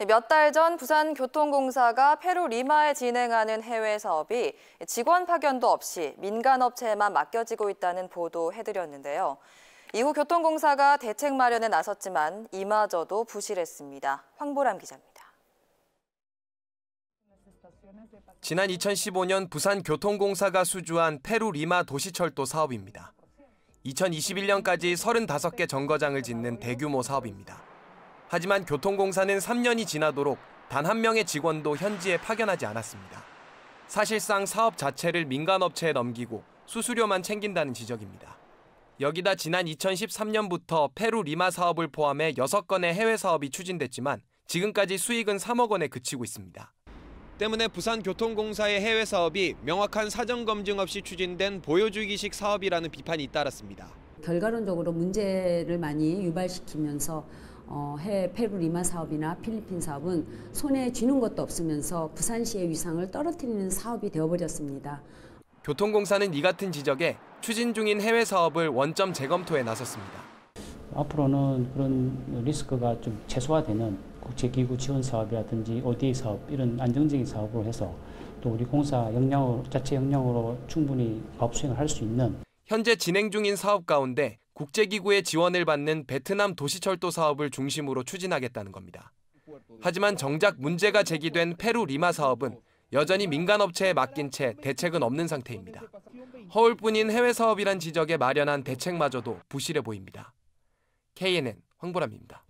네, 몇달 전 부산교통공사가 페루 리마에 진행하는 해외 사업이 직원 파견도 없이 민간업체에만 맡겨지고 있다는 보도해드렸는데요. 이후 교통공사가 대책 마련에 나섰지만 이마저도 부실했습니다. 황보람 기자입니다. 지난 2015년 부산교통공사가 수주한 페루 리마 도시철도 사업입니다. 2021년까지 35개 정거장을 짓는 대규모 사업입니다. 하지만 교통공사는 3년이 지나도록 단 한 명의 직원도 현지에 파견하지 않았습니다. 사실상 사업 자체를 민간업체에 넘기고 수수료만 챙긴다는 지적입니다. 여기다 지난 2013년부터 페루 리마 사업을 포함해 6건의 해외 사업이 추진됐지만 지금까지 수익은 3억 원에 그치고 있습니다. 때문에 부산교통공사의 해외 사업이 명확한 사전 검증 없이 추진된 보여주기식 사업이라는 비판이 따랐습니다. 결과론적으로 문제를 많이 유발시키면서 어, 해외 페루 리마 사업이나 필리핀 사업은 손에 쥐는 것도 없으면서 부산시의 위상을 떨어뜨리는 사업이 되어버렸습니다. 교통공사는 이 같은 지적에 추진 중인 해외 사업을 원점 재검토에 나섰습니다. 앞으로는 그런 리스크가 좀 최소화되는 국제기구 지원 사업이라든지 ODA 사업 이런 안정적인 사업으로 해서 또 우리 공사 역량으로 자체 역량으로 충분히 업 수행을 할 수 있는 현재 진행 중인 사업 가운데 국제기구의 지원을 받는 베트남 도시철도 사업을 중심으로 추진하겠다는 겁니다. 하지만 정작 문제가 제기된 페루 리마 사업은 여전히 민간업체에 맡긴 채 대책은 없는 상태입니다. 허울뿐인 해외 사업이란 지적에 마련한 대책마저도 부실해 보입니다. KNN 황보람입니다.